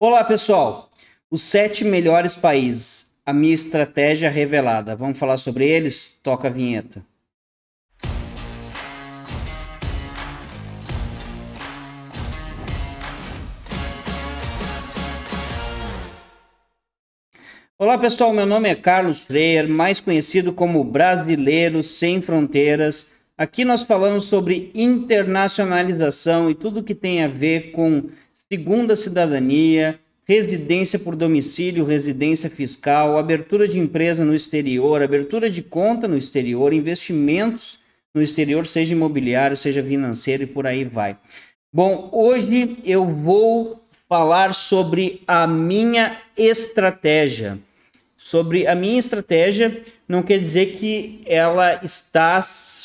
Olá, pessoal. Os sete melhores países. A minha estratégia revelada. Vamos falar sobre eles? Toca a vinheta. Olá, pessoal. Meu nome é Carlos Freire, mais conhecido como Brasileiro Sem Fronteiras. Aqui nós falamos sobre internacionalização e tudo que tem a ver com segunda cidadania, residência por domicílio, residência fiscal, abertura de empresa no exterior, abertura de conta no exterior, investimentos no exterior, seja imobiliário, seja financeiro e por aí vai. Bom, hoje eu vou falar sobre a minha estratégia. Sobre a minha estratégia, não quer dizer que ela está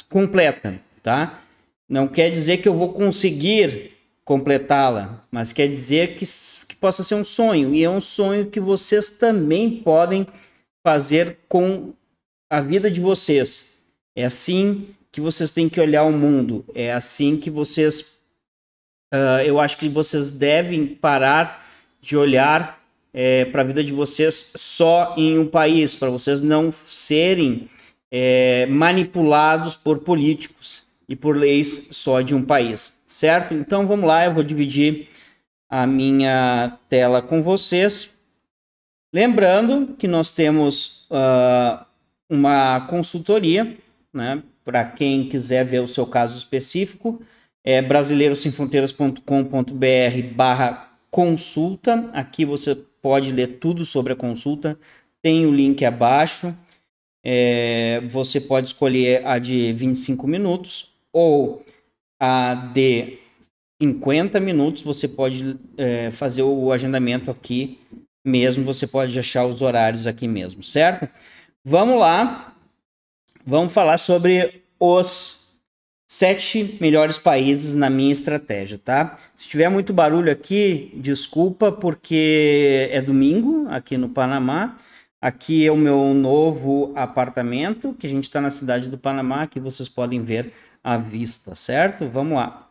completa, tá? Não quer dizer que eu vou conseguir completá-la, mas quer dizer que, que possa ser um sonho, e é um sonho que vocês também podem fazer com a vida de vocês. É assim que vocês têm que olhar o mundo, é assim que vocês. Uh, eu acho que vocês devem parar de olhar é, para a vida de vocês só em um país, para vocês não serem é, manipulados por políticos e por leis só de um país, certo? Então vamos lá, eu vou dividir a minha tela com vocês. Lembrando que nós temos uh, uma consultoria, né? Para quem quiser ver o seu caso específico, é brasileirosemfronteiras.com.br barra consulta. Aqui você pode ler tudo sobre a consulta. Tem o link abaixo. É, você pode escolher a de 25 minutos ou a de 50 minutos, você pode é, fazer o agendamento aqui mesmo, você pode achar os horários aqui mesmo, certo? Vamos lá, vamos falar sobre os sete melhores países na minha estratégia, tá? Se tiver muito barulho aqui, desculpa, porque é domingo aqui no Panamá. Aqui é o meu novo apartamento, que a gente está na cidade do Panamá, que vocês podem ver à vista, certo? Vamos lá.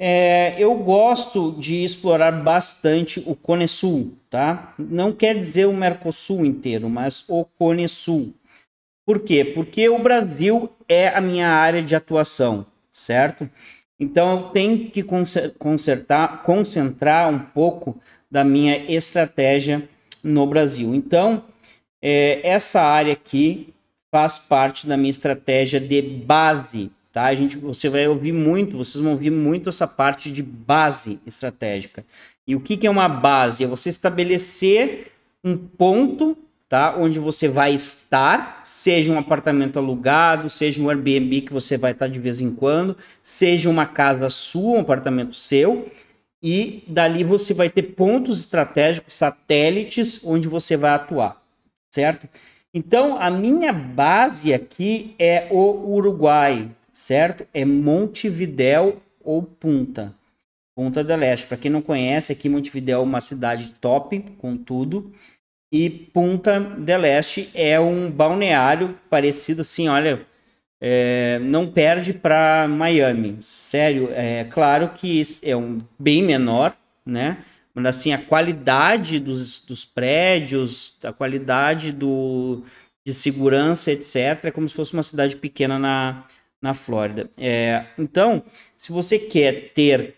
É, eu gosto de explorar bastante o Cone Sul, tá? Não quer dizer o Mercosul inteiro, mas o Cone Sul. Por quê? Porque o Brasil é a minha área de atuação, certo? Então eu tenho que consertar, concentrar um pouco da minha estratégia no Brasil. Então, é, essa área aqui faz parte da minha estratégia de base Tá? A gente, você vai ouvir muito, vocês vão ouvir muito essa parte de base estratégica. E o que, que é uma base? É você estabelecer um ponto tá? Onde você vai estar, seja um apartamento alugado, seja um Airbnb que você vai estar de vez em quando, seja uma casa sua, um apartamento seu, e dali você vai ter pontos estratégicos, satélites, onde você vai atuar, certo? Então, a minha base aqui é o Uruguai, certo? É Montevidéu ou Punta. Punta del Este. Para quem não conhece, aqui Montevidéu é uma cidade top, com tudo. E Punta del Este é um balneário parecido assim, olha, é, não perde para Miami. Sério, é claro que é um bem menor, né? Mas assim, a qualidade dos, dos prédios, a qualidade do, de segurança, etc., é como se fosse uma cidade pequena na, na Flórida. É, então, se você quer ter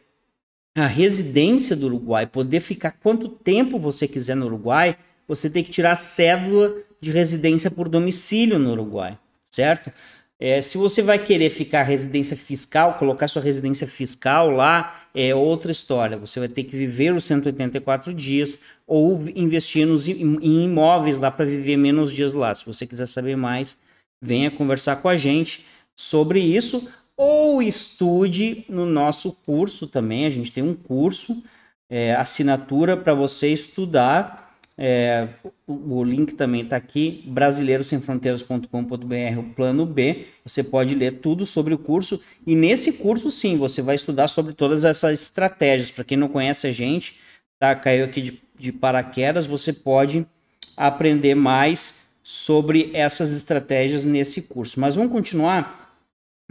a residência do Uruguai, poder ficar quanto tempo você quiser no Uruguai, você tem que tirar a cédula de residência por domicílio no Uruguai, certo? É, se você vai querer ficar residência fiscal, colocar sua residência fiscal lá, é outra história. Você vai ter que viver os 184 dias ou investir nos, em imóveis lá para viver menos dias lá. Se você quiser saber mais, venha conversar com a gente sobre isso ou estude no nosso curso também. A gente tem um curso, é, assinatura para você estudar. É, o, link também está aqui, brasileirosemfronteiras.com.br, o plano B. Você pode ler tudo sobre o curso. E nesse curso, sim, você vai estudar sobre todas essas estratégias. Para quem não conhece a gente, tá? caiu aqui de, de paraquedas, você pode aprender mais sobre essas estratégias nesse curso. Mas vamos continuar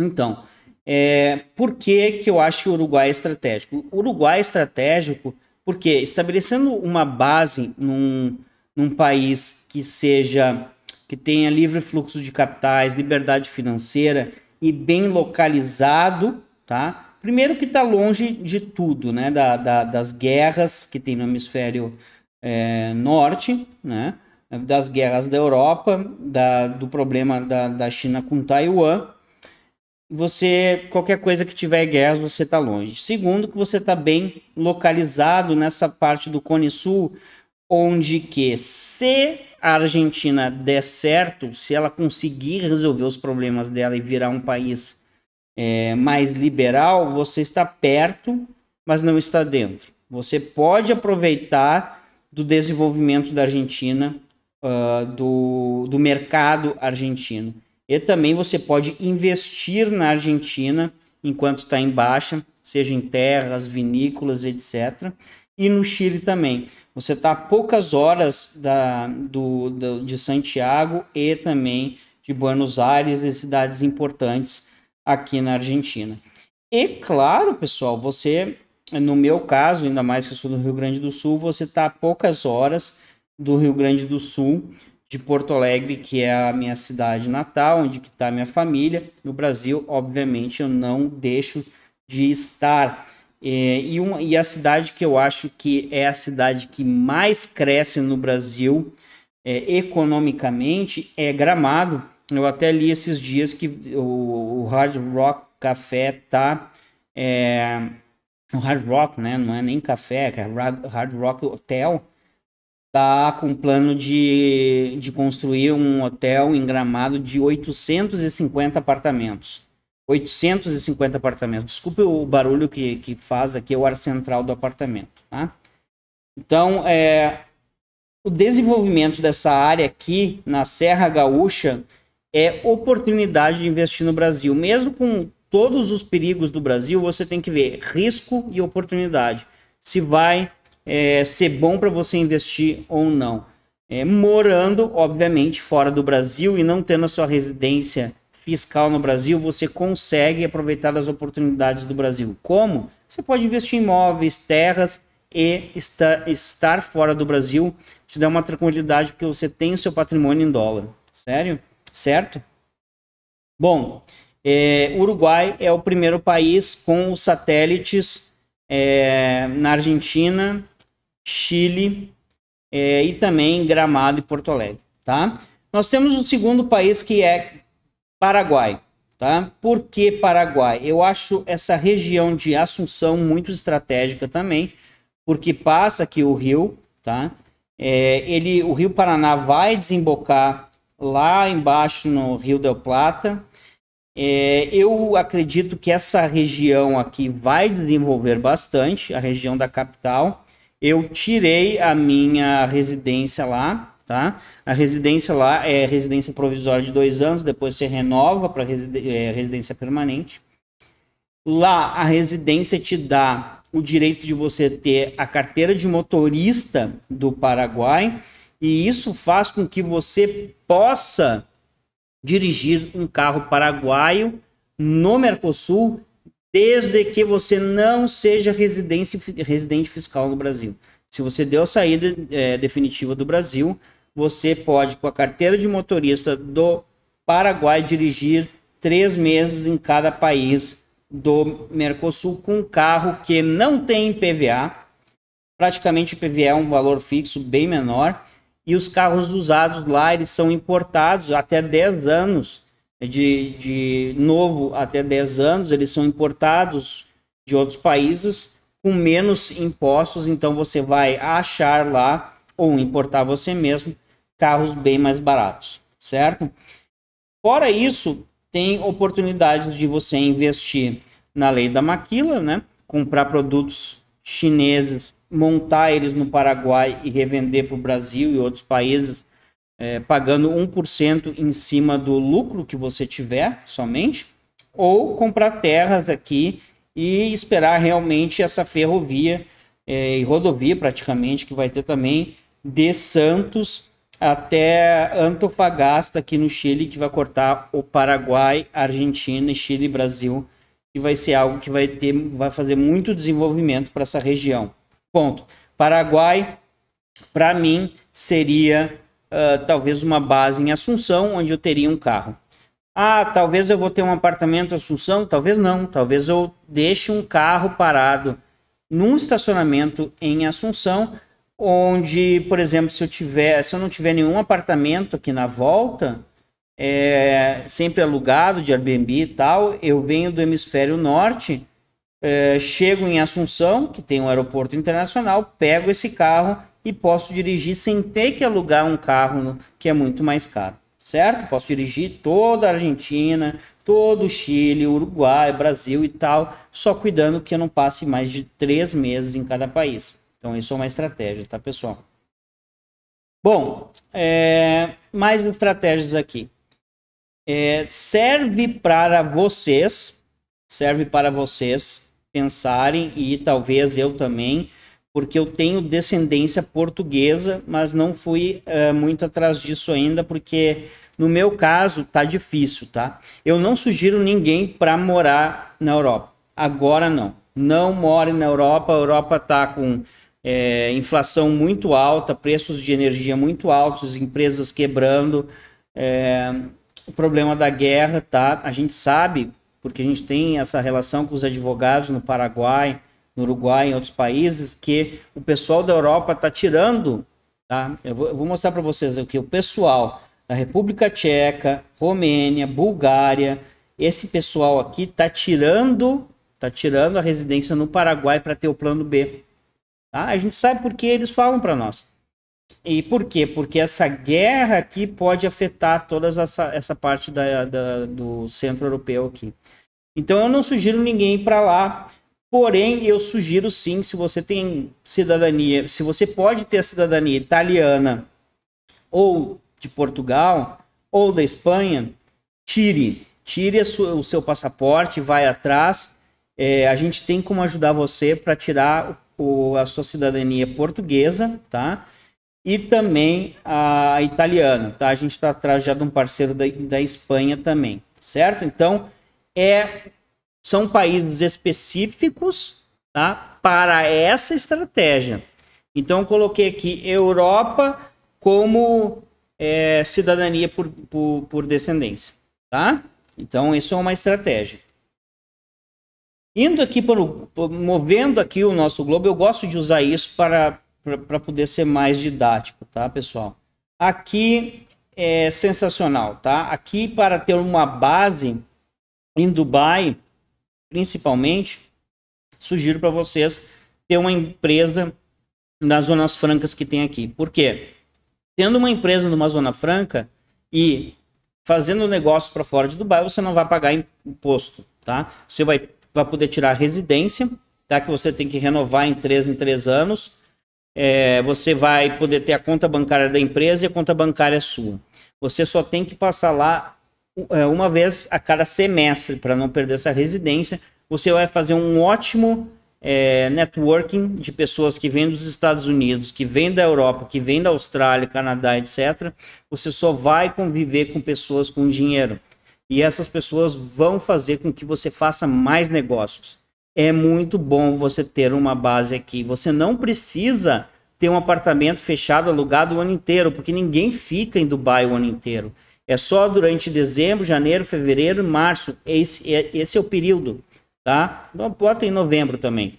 então, é, por que, que eu acho que o Uruguai é estratégico? O Uruguai é estratégico porque estabelecendo uma base num, num país que seja que tenha livre fluxo de capitais, liberdade financeira e bem localizado, tá? Primeiro que está longe de tudo, né? Da, da, das guerras que tem no hemisfério é, norte, né? Das guerras da Europa, da, do problema da, da China com Taiwan você qualquer coisa que tiver guerras você está longe. Segundo, que você está bem localizado nessa parte do Cone Sul, onde que se a Argentina der certo, se ela conseguir resolver os problemas dela e virar um país é, mais liberal, você está perto, mas não está dentro. Você pode aproveitar do desenvolvimento da Argentina, uh, do, do mercado argentino. E também você pode investir na Argentina enquanto está em baixa, seja em terras, vinícolas, etc. E no Chile também. Você está a poucas horas da, do, do, de Santiago e também de Buenos Aires e cidades importantes aqui na Argentina. E claro, pessoal, você, no meu caso, ainda mais que eu sou do Rio Grande do Sul, você está a poucas horas do Rio Grande do Sul de Porto Alegre, que é a minha cidade natal, onde está a minha família. No Brasil, obviamente, eu não deixo de estar. É, e, uma, e a cidade que eu acho que é a cidade que mais cresce no Brasil é, economicamente é Gramado. Eu até li esses dias que o, o Hard Rock Café tá. É, o Hard Rock, né? Não é nem café, é Hard Rock Hotel tá com plano de, de construir um hotel em Gramado de 850 apartamentos. 850 apartamentos. Desculpe o barulho que, que faz aqui, é o ar central do apartamento, tá? Então, é, o desenvolvimento dessa área aqui na Serra Gaúcha é oportunidade de investir no Brasil. Mesmo com todos os perigos do Brasil, você tem que ver risco e oportunidade. Se vai é, ser bom para você investir ou não. É, morando, obviamente, fora do Brasil e não tendo a sua residência fiscal no Brasil, você consegue aproveitar as oportunidades do Brasil. Como? Você pode investir em imóveis, terras e estar, estar fora do Brasil te dá uma tranquilidade porque você tem o seu patrimônio em dólar. Sério? Certo? Bom, é, Uruguai é o primeiro país com os satélites é, na Argentina, Chile é, e também Gramado e Porto Alegre, tá? Nós temos o um segundo país que é Paraguai, tá? Por que Paraguai? Eu acho essa região de Assunção muito estratégica também, porque passa aqui o rio, tá? É, ele, o Rio Paraná vai desembocar lá embaixo no Rio del Plata. É, eu acredito que essa região aqui vai desenvolver bastante, a região da capital eu tirei a minha residência lá, tá? A residência lá é residência provisória de dois anos, depois você renova para é, residência permanente. Lá a residência te dá o direito de você ter a carteira de motorista do Paraguai e isso faz com que você possa dirigir um carro paraguaio no Mercosul desde que você não seja residente fiscal no Brasil. Se você deu a saída é, definitiva do Brasil, você pode, com a carteira de motorista do Paraguai, dirigir três meses em cada país do Mercosul com um carro que não tem PVA. Praticamente o PVA é um valor fixo bem menor. E os carros usados lá, eles são importados até 10 anos de, de novo até 10 anos, eles são importados de outros países com menos impostos, então você vai achar lá ou importar você mesmo carros bem mais baratos, certo? Fora isso, tem oportunidades de você investir na lei da maquila, né? Comprar produtos chineses, montar eles no Paraguai e revender para o Brasil e outros países é, pagando 1% em cima do lucro que você tiver somente, ou comprar terras aqui e esperar realmente essa ferrovia é, e rodovia praticamente que vai ter também de Santos até Antofagasta aqui no Chile, que vai cortar o Paraguai, Argentina, Chile e Brasil, que vai ser algo que vai ter, vai fazer muito desenvolvimento para essa região. Ponto. Paraguai, para mim, seria uh, talvez uma base em Assunção, onde eu teria um carro. Ah, talvez eu vou ter um apartamento em Assunção, talvez não. Talvez eu deixe um carro parado num estacionamento em Assunção, onde, por exemplo, se eu tiver, se eu não tiver nenhum apartamento aqui na volta, é, sempre alugado de Airbnb e tal, eu venho do hemisfério norte, é, chego em Assunção, que tem um aeroporto internacional, pego esse carro e posso dirigir sem ter que alugar um carro que é muito mais caro, certo? Posso dirigir toda a Argentina, todo o Chile, Uruguai, Brasil e tal, só cuidando que eu não passe mais de três meses em cada país. Então, isso é uma estratégia, tá, pessoal? Bom, é, mais estratégias aqui. É, serve para vocês, serve para vocês pensarem e talvez eu também porque eu tenho descendência portuguesa, mas não fui uh, muito atrás disso ainda, porque no meu caso tá difícil, tá? Eu não sugiro ninguém para morar na Europa. Agora não. Não more na Europa. A Europa tá com é, inflação muito alta, preços de energia muito altos, empresas quebrando, é, o problema da guerra, tá? A gente sabe, porque a gente tem essa relação com os advogados no Paraguai, no Uruguai, em outros países, que o pessoal da Europa está tirando. Tá? Eu, vou, eu vou mostrar para vocês aqui. O pessoal da República Tcheca, Romênia, Bulgária, esse pessoal aqui está tirando, tá tirando a residência no Paraguai para ter o plano B. Tá? A gente sabe porque eles falam para nós. E por quê? Porque essa guerra aqui pode afetar toda essa, essa parte da, da do centro europeu aqui. Então eu não sugiro ninguém para lá. Porém, eu sugiro sim, se você tem cidadania, se você pode ter cidadania italiana ou de Portugal ou da Espanha, tire, tire sua, o seu passaporte, vai atrás. É, a gente tem como ajudar você para tirar o, a sua cidadania portuguesa, tá? E também a italiana, tá? A gente está atrás já de um parceiro da, da Espanha também, certo? Então é são países específicos tá, para essa estratégia. Então, eu coloquei aqui Europa como é, cidadania por, por, por descendência. Tá? Então, isso é uma estratégia. Indo aqui para movendo aqui o nosso globo, eu gosto de usar isso para, para poder ser mais didático, tá, pessoal? Aqui é sensacional, tá? Aqui para ter uma base em Dubai, principalmente, sugiro para vocês ter uma empresa nas zonas francas que tem aqui. Por quê? Tendo uma empresa numa zona franca e fazendo negócio para fora de Dubai, você não vai pagar imposto, tá? Você vai, vai poder tirar residência, tá? Que você tem que renovar em três em três anos. É, você vai poder ter a conta bancária da empresa e a conta bancária é sua. Você só tem que passar lá é, uma vez a cada semestre, para não perder essa residência. Você vai fazer um ótimo é, networking de pessoas que vêm dos Estados Unidos, que vêm da Europa, que vêm da Austrália, Canadá, etc. Você só vai conviver com pessoas com dinheiro. E essas pessoas vão fazer com que você faça mais negócios. É muito bom você ter uma base aqui. Você não precisa ter um apartamento fechado, alugado o ano inteiro, porque ninguém fica em Dubai o ano inteiro. É só durante dezembro, janeiro, fevereiro, março. Esse é, esse é o período, tá? Não importa é em novembro também.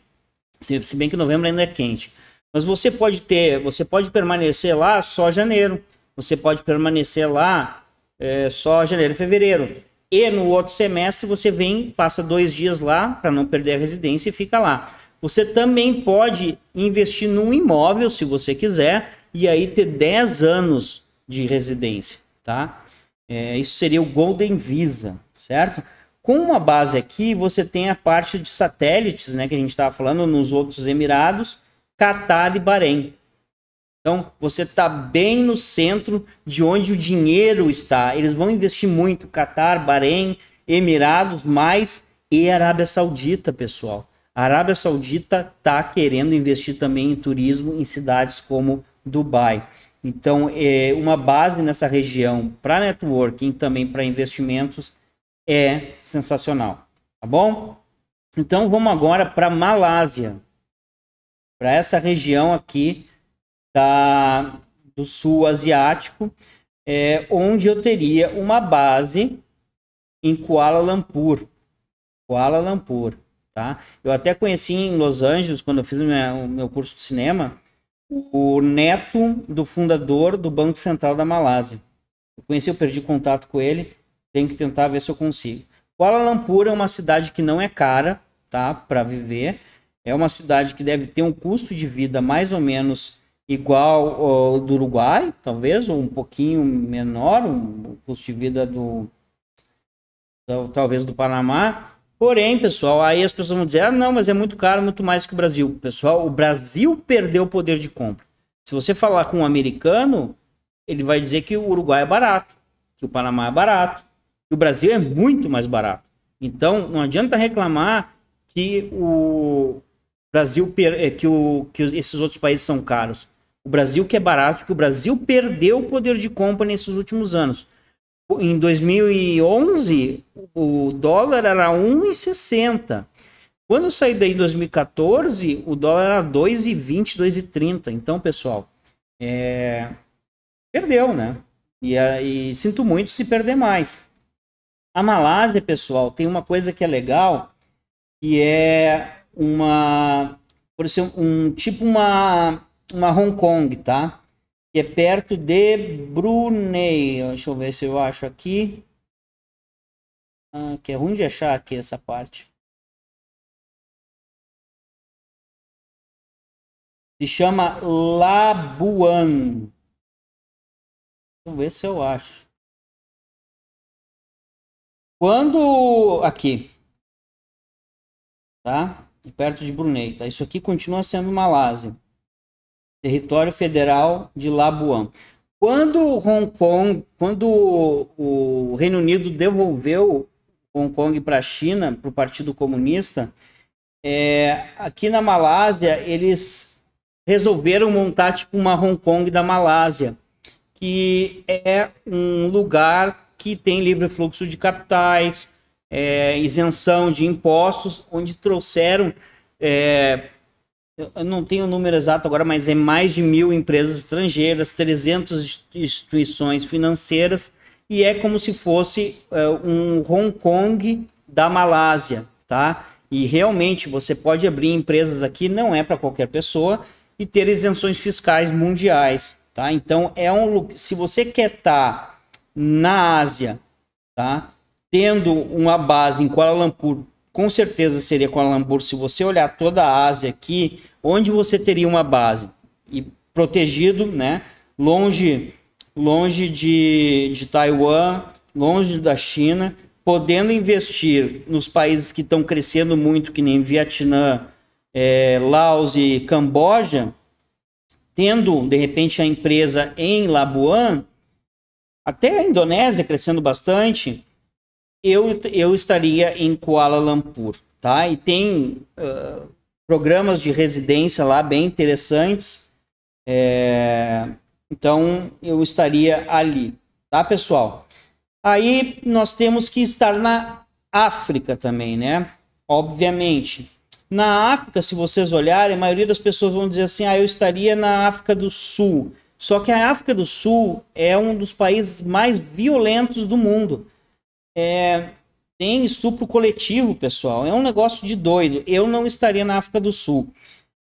Se, se bem que novembro ainda é quente. Mas você pode ter, você pode permanecer lá só janeiro. Você pode permanecer lá é, só janeiro e fevereiro. E no outro semestre você vem, passa dois dias lá para não perder a residência e fica lá. Você também pode investir num imóvel, se você quiser, e aí ter 10 anos de residência, tá? É, isso seria o Golden Visa, certo? Com uma base aqui, você tem a parte de satélites, né, que a gente estava falando nos outros Emirados, Catar e Bahrein. Então, você está bem no centro de onde o dinheiro está. Eles vão investir muito. Catar, Bahrein, Emirados, mais e Arábia Saudita, pessoal. A Arábia Saudita está querendo investir também em turismo em cidades como Dubai. Então, é, uma base nessa região para networking também para investimentos é sensacional, tá bom? Então, vamos agora para Malásia, para essa região aqui da, do sul asiático, é, onde eu teria uma base em Kuala Lumpur. Kuala Lumpur, tá? Eu até conheci em Los Angeles, quando eu fiz minha, o meu curso de cinema, o neto do fundador do Banco Central da Malásia. Eu conheci, eu perdi contato com ele, tenho que tentar ver se eu consigo. Kuala Lumpur é uma cidade que não é cara, tá, para viver. É uma cidade que deve ter um custo de vida mais ou menos igual ao do Uruguai, talvez, ou um pouquinho menor, o um custo de vida do talvez do Panamá, Porém, pessoal, aí as pessoas vão dizer: ah, não, mas é muito caro, muito mais que o Brasil. Pessoal, o Brasil perdeu o poder de compra. Se você falar com um americano, ele vai dizer que o Uruguai é barato, que o Panamá é barato, que o Brasil é muito mais barato. Então, não adianta reclamar que o Brasil eh, que, o, que esses outros países são caros. O Brasil que é barato, que o Brasil perdeu o poder de compra nesses últimos anos. Em 2011, o dólar era 1,60. Quando eu saí daí em 2014, o dólar era 2,20, 2,30. Então, pessoal, é... perdeu, né? E, aí sinto muito se perder mais. A Malásia, pessoal, tem uma coisa que é legal, que é uma, por exemplo, um tipo uma uma Hong Kong, tá? que é perto de Brunei. Deixa eu ver se eu acho aqui. Ah, que é ruim de achar aqui essa parte. Se chama Labuan. Vamos ver se eu acho. Quando aqui, tá? É perto de Brunei, tá? Isso aqui continua sendo Malásia território federal de Labuan. Quando Hong Kong, quando o, Reino Unido devolveu Hong Kong para a China, para o Partido Comunista, é, aqui na Malásia eles resolveram montar tipo uma Hong Kong da Malásia, que é um lugar que tem livre fluxo de capitais, é, isenção de impostos, onde trouxeram é, eu não tenho o número exato agora, mas é mais de mil empresas estrangeiras, 300 instituições financeiras, e é como se fosse é, um Hong Kong da Malásia, tá? E realmente você pode abrir empresas aqui, não é para qualquer pessoa, e ter isenções fiscais mundiais, tá? Então é um se você quer estar tá na Ásia, tá? Tendo uma base em Kuala Lumpur com certeza seria a Lumpur. Se você olhar toda a Ásia aqui, onde você teria uma base e protegido, né? Longe, longe de, de Taiwan, longe da China, podendo investir nos países que estão crescendo muito, que nem Vietnã, é, Laos e Camboja, tendo de repente a empresa em Labuan, até a Indonésia crescendo bastante, eu, eu estaria em Kuala Lumpur, tá? E tem uh, programas de residência lá bem interessantes. É, então eu estaria ali, tá, pessoal? Aí nós temos que estar na África também, né? Obviamente. Na África, se vocês olharem, a maioria das pessoas vão dizer assim: ah, eu estaria na África do Sul. Só que a África do Sul é um dos países mais violentos do mundo é, tem estupro coletivo, pessoal. É um negócio de doido. Eu não estaria na África do Sul.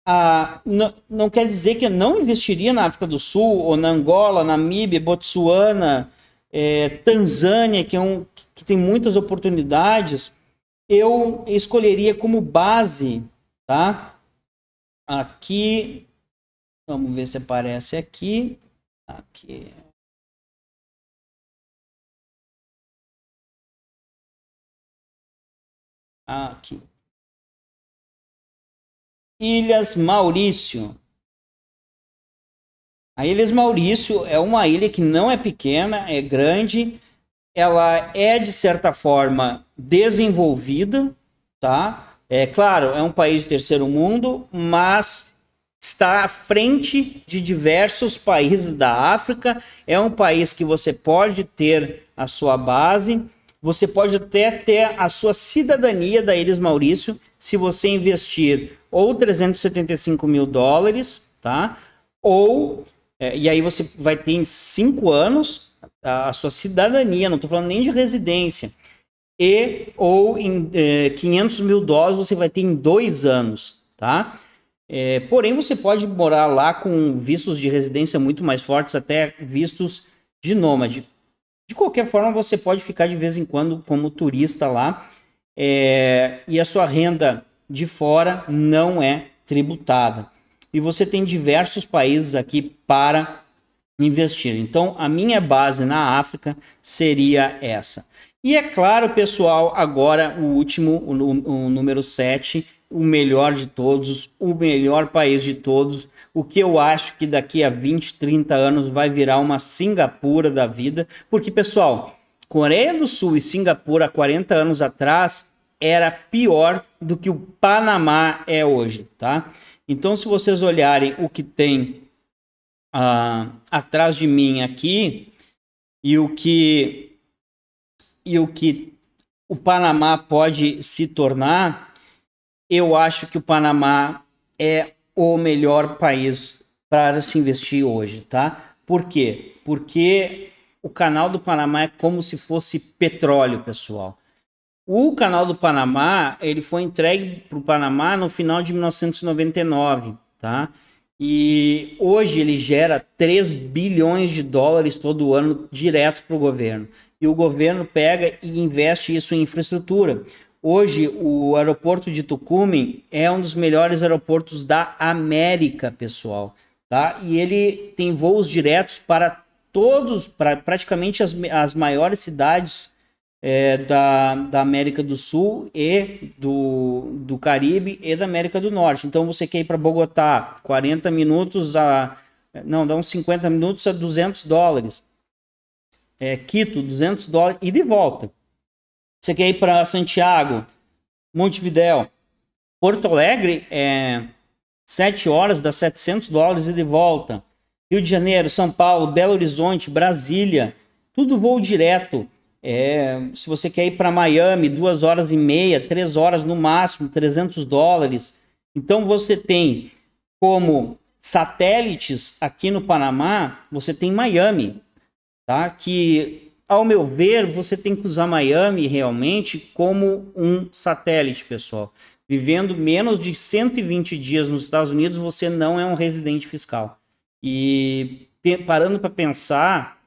Ah, não, não quer dizer que eu não investiria na África do Sul, ou na Angola, Namíbia, Botsuana, é, Tanzânia, que, é um, que tem muitas oportunidades. Eu escolheria como base, tá? Aqui, vamos ver se aparece aqui. Aqui, aqui. Ilhas Maurício. A Ilhas Maurício é uma ilha que não é pequena, é grande, ela é de certa forma desenvolvida, tá? É claro, é um país de terceiro mundo, mas está à frente de diversos países da África, é um país que você pode ter a sua base você pode até ter a sua cidadania da Elis Maurício se você investir ou 375 mil dólares, tá? Ou, é, e aí você vai ter em cinco anos a, a sua cidadania, não estou falando nem de residência, e ou em é, 500 mil dólares você vai ter em dois anos, tá? É, porém, você pode morar lá com vistos de residência muito mais fortes, até vistos de nômade. De qualquer forma, você pode ficar de vez em quando como turista lá é, e a sua renda de fora não é tributada. E você tem diversos países aqui para investir. Então, a minha base na África seria essa. E é claro, pessoal, agora o último, o, o número 7, o melhor de todos, o melhor país de todos, o que eu acho que daqui a 20, 30 anos vai virar uma Singapura da vida. Porque, pessoal, Coreia do Sul e Singapura, 40 anos atrás, era pior do que o Panamá é hoje, tá? Então, se vocês olharem o que tem uh, atrás de mim aqui e o que e o que o Panamá pode se tornar, eu acho que o Panamá é o melhor país para se investir hoje, tá? Por quê? Porque o canal do Panamá é como se fosse petróleo, pessoal. O canal do Panamá, ele foi entregue para o Panamá no final de 1999, tá? E hoje ele gera 3 bilhões de dólares todo ano direto para o governo. E o governo pega e investe isso em infraestrutura. Hoje, o aeroporto de Tucumã é um dos melhores aeroportos da América, pessoal. Tá? E ele tem voos diretos para todos, para praticamente as, as maiores cidades é, da, da América do Sul e do, do Caribe e da América do Norte. Então, você quer ir para Bogotá, 40 minutos a. Não, dá uns 50 minutos a 200 dólares. É, Quito, 200 dólares, e de volta. Você quer ir para Santiago, Montevidéu, Porto Alegre, é 7 horas, dá 700 dólares e de volta. Rio de Janeiro, São Paulo, Belo Horizonte, Brasília, tudo voo direto. É, se você quer ir para Miami, duas horas e meia, três horas no máximo, 300 dólares. Então você tem como satélites aqui no Panamá, você tem Miami, tá? Que ao meu ver, você tem que usar Miami realmente como um satélite, pessoal. Vivendo menos de 120 dias nos Estados Unidos, você não é um residente fiscal. E parando para pensar,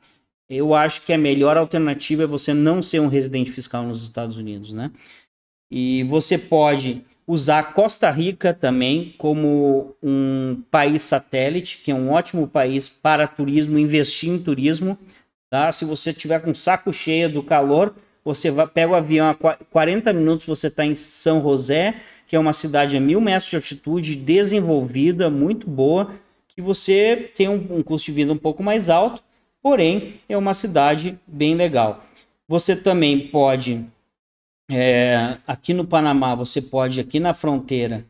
eu acho que a melhor alternativa é você não ser um residente fiscal nos Estados Unidos, né? E você pode usar Costa Rica também como um país satélite, que é um ótimo país para turismo, investir em turismo. Tá? Se você tiver com saco cheio do calor, você vai, pega o avião a 40 minutos, você está em São José, que é uma cidade a mil metros de altitude, desenvolvida, muito boa, que você tem um, um custo de vida um pouco mais alto, porém é uma cidade bem legal. Você também pode, é, aqui no Panamá, você pode, aqui na fronteira,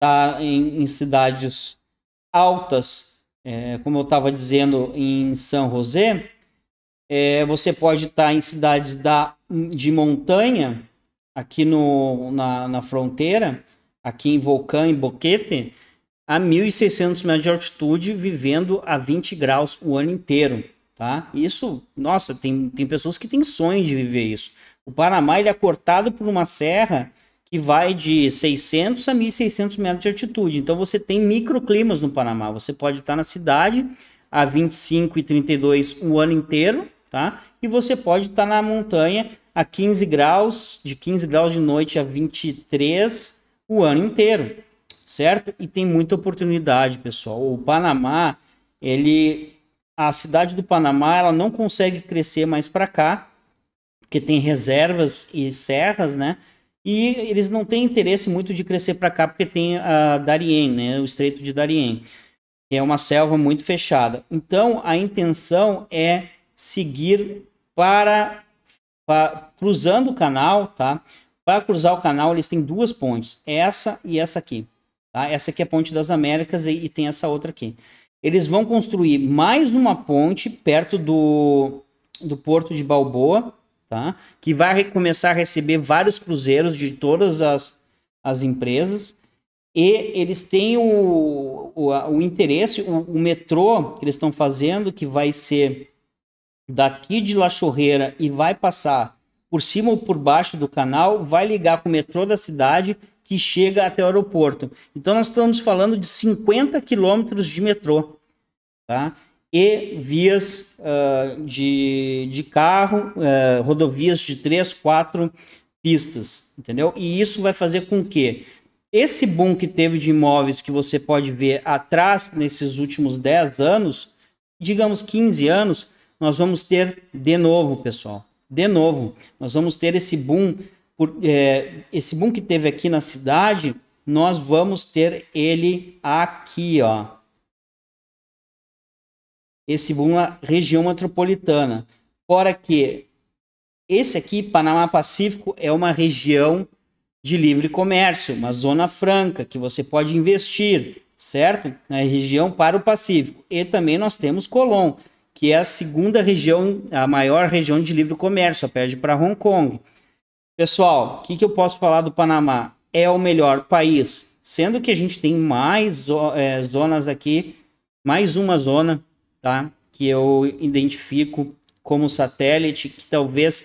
tá em, em cidades altas, é, como eu estava dizendo, em São José, é, você pode estar em cidades da, de montanha, aqui no, na, na fronteira, aqui em Volcã, em Boquete, a 1.600 metros de altitude, vivendo a 20 graus o ano inteiro. Tá? Isso, nossa, tem, tem pessoas que têm sonho de viver isso. O Panamá ele é cortado por uma serra que vai de 600 a 1.600 metros de altitude. Então você tem microclimas no Panamá. Você pode estar na cidade a 25 e 32 o ano inteiro, tá? E você pode estar tá na montanha a 15 graus, de 15 graus de noite a 23 o ano inteiro, certo? E tem muita oportunidade, pessoal. O Panamá, ele a cidade do Panamá, ela não consegue crescer mais para cá, porque tem reservas e serras, né? E eles não têm interesse muito de crescer para cá, porque tem a Darien, né? O Estreito de Darien, que é uma selva muito fechada. Então, a intenção é seguir para, para cruzando o canal, tá? Para cruzar o canal, eles têm duas pontes, essa e essa aqui. Tá? Essa aqui é a Ponte das Américas e, e tem essa outra aqui. Eles vão construir mais uma ponte perto do, do porto de Balboa, tá? que vai começar a receber vários cruzeiros de todas as, as empresas. E eles têm o, o, o interesse, o, o metrô que eles estão fazendo, que vai ser daqui de La Chorreira e vai passar por cima ou por baixo do canal, vai ligar com o metrô da cidade que chega até o aeroporto. Então nós estamos falando de 50 quilômetros de metrô, tá? E vias uh, de, de carro, uh, rodovias de três, quatro pistas, entendeu? E isso vai fazer com que esse boom que teve de imóveis que você pode ver atrás nesses últimos 10 anos, digamos 15 anos, nós vamos ter de novo, pessoal, de novo, nós vamos ter esse boom, por, é, esse boom que teve aqui na cidade, nós vamos ter ele aqui, ó. Esse boom na região metropolitana. Fora que esse aqui, Panamá Pacífico, é uma região de livre comércio, uma zona franca que você pode investir, certo? Na região para o Pacífico. E também nós temos Colombo que é a segunda região, a maior região de livre comércio, perde para Hong Kong. Pessoal, o que, que eu posso falar do Panamá? É o melhor país, sendo que a gente tem mais é, zonas aqui, mais uma zona, tá? Que eu identifico como satélite, que talvez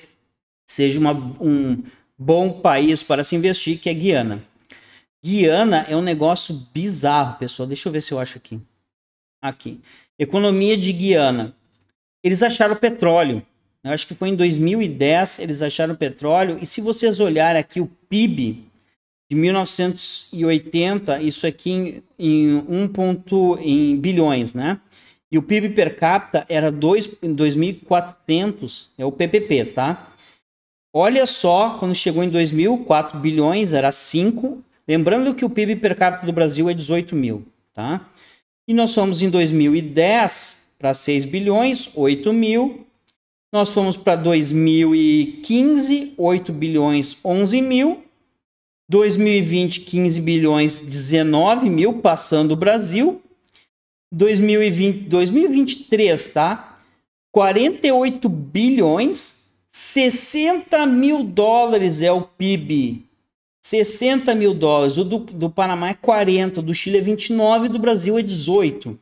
seja uma, um bom país para se investir, que é Guiana. Guiana é um negócio bizarro, pessoal. Deixa eu ver se eu acho aqui. Aqui. Economia de Guiana eles acharam petróleo. Eu acho que foi em 2010 eles acharam petróleo. E se vocês olharem aqui o PIB de 1980, isso aqui em, em 1 ponto, em bilhões, né? E o PIB per capita era 2, 2.400, é o PPP, tá? Olha só, quando chegou em 2000, 4 bilhões, era 5. Lembrando que o PIB per capita do Brasil é 18 mil, tá? E nós somos em 2010 para 6 bilhões, 8 mil. Nós fomos para 2015, 8 bilhões, 11 mil. 2020, 15 bilhões, 19 mil, passando o Brasil. 2020, 2023, tá? 48 bilhões, 60 mil dólares é o PIB. 60 mil dólares. O do, do Panamá é 40, do Chile é 29, do Brasil é 18.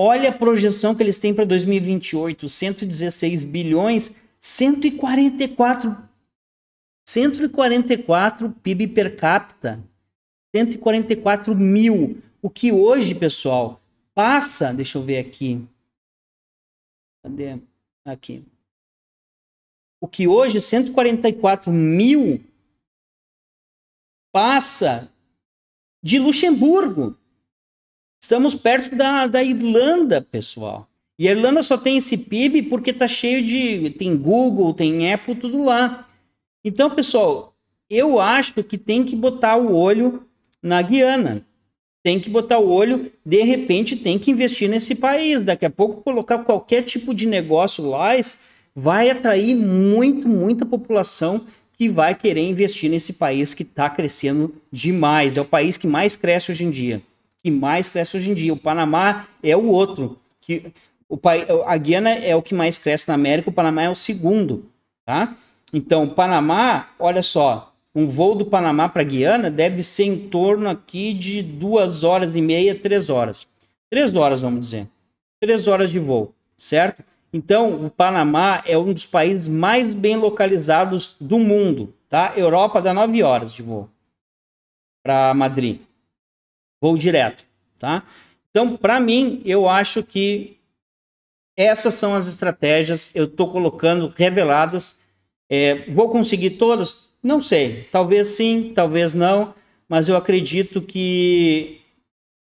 Olha a projeção que eles têm para 2028, 116 bilhões, 144 144 PIB per capita. 144 mil. O que hoje, pessoal, passa. Deixa eu ver aqui. Cadê? Aqui. O que hoje, 144 mil, passa de Luxemburgo. Estamos perto da, da Irlanda, pessoal. E a Irlanda só tem esse PIB porque tá cheio de. Tem Google, tem Apple, tudo lá. Então, pessoal, eu acho que tem que botar o olho na Guiana. Tem que botar o olho, de repente tem que investir nesse país. Daqui a pouco, colocar qualquer tipo de negócio lá vai atrair muito, muita população que vai querer investir nesse país que está crescendo demais. É o país que mais cresce hoje em dia que mais cresce hoje em dia. O Panamá é o outro. que o pai, A Guiana é o que mais cresce na América, o Panamá é o segundo. Tá? Então, o Panamá, olha só, um voo do Panamá para Guiana deve ser em torno aqui de duas horas e meia, três horas. Três horas, vamos dizer. Três horas de voo, certo? Então, o Panamá é um dos países mais bem localizados do mundo, tá? Europa dá nove horas de voo para Madrid vou direto, tá? Então, para mim, eu acho que essas são as estratégias eu estou colocando reveladas. É, vou conseguir todas? Não sei. Talvez sim, talvez não. Mas eu acredito que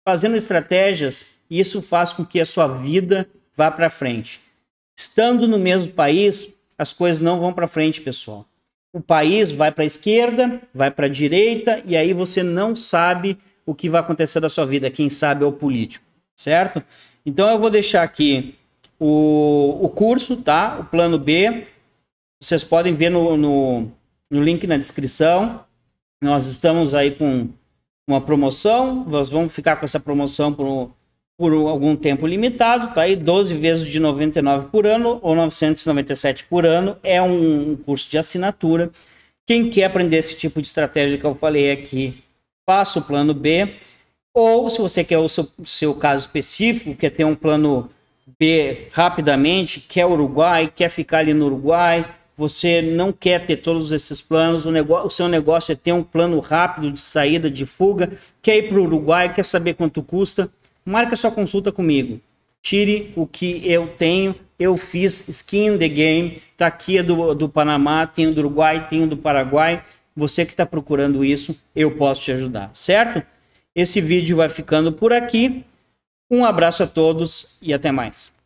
fazendo estratégias, isso faz com que a sua vida vá para frente. Estando no mesmo país, as coisas não vão para frente, pessoal. O país vai para a esquerda, vai para a direita, e aí você não sabe o que vai acontecer da sua vida, quem sabe é o político, certo? Então eu vou deixar aqui o, o curso, tá? O plano B. Vocês podem ver no, no, no link na descrição. Nós estamos aí com uma promoção. Nós vamos ficar com essa promoção por, por algum tempo limitado, tá aí 12 vezes de 99 por ano ou 997 por ano, é um curso de assinatura. Quem quer aprender esse tipo de estratégia que eu falei aqui faça o plano B. Ou se você quer o seu, seu caso específico, quer ter um plano B rapidamente, quer Uruguai, quer ficar ali no Uruguai, você não quer ter todos esses planos, o, negócio, o seu negócio é ter um plano rápido de saída, de fuga, quer ir para o Uruguai, quer saber quanto custa, marca sua consulta comigo. Tire o que eu tenho, eu fiz skin the game, está aqui é do, do Panamá, tem do Uruguai, tem do Paraguai, você que está procurando isso, eu posso te ajudar, certo? Esse vídeo vai ficando por aqui. Um abraço a todos e até mais.